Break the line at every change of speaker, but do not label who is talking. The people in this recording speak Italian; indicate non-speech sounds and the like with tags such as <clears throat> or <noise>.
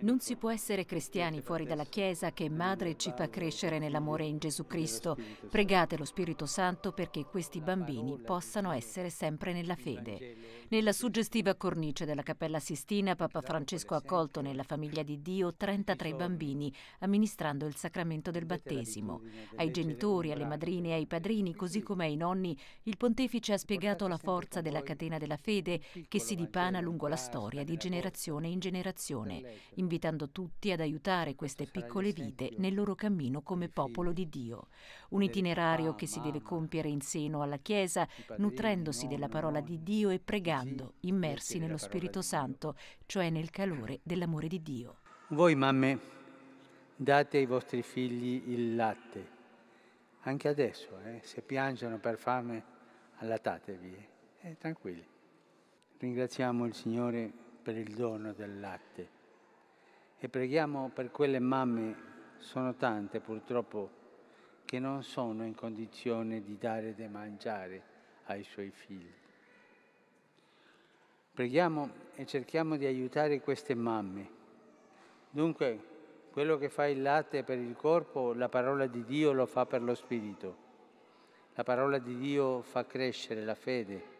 Non si può essere cristiani fuori dalla Chiesa che Madre ci fa crescere nell'amore in Gesù Cristo. Pregate lo Spirito Santo perché questi bambini possano essere sempre nella fede. Nella suggestiva cornice della Cappella Sistina, Papa Francesco ha accolto nella famiglia di Dio 33 bambini, amministrando il sacramento del battesimo. Ai genitori, alle madrine e ai padrini, così come ai nonni, il pontefice ha spiegato la forza della catena della fede che si dipana lungo la storia di generazione in generazione invitando tutti ad aiutare queste piccole vite nel loro cammino come popolo di Dio. Un itinerario che si deve compiere in seno alla Chiesa, nutrendosi della parola di Dio e pregando, immersi nello Spirito Santo, cioè nel calore <clears throat> dell'amore di Dio.
Voi mamme date ai vostri figli il latte, anche adesso, eh, se piangono per fame, allattatevi, eh, tranquilli. Ringraziamo il Signore per il dono del latte e preghiamo per quelle mamme, sono tante purtroppo, che non sono in condizione di dare da mangiare ai suoi figli. Preghiamo e cerchiamo di aiutare queste mamme. Dunque, quello che fa il latte per il corpo, la parola di Dio lo fa per lo spirito. La parola di Dio fa crescere la fede,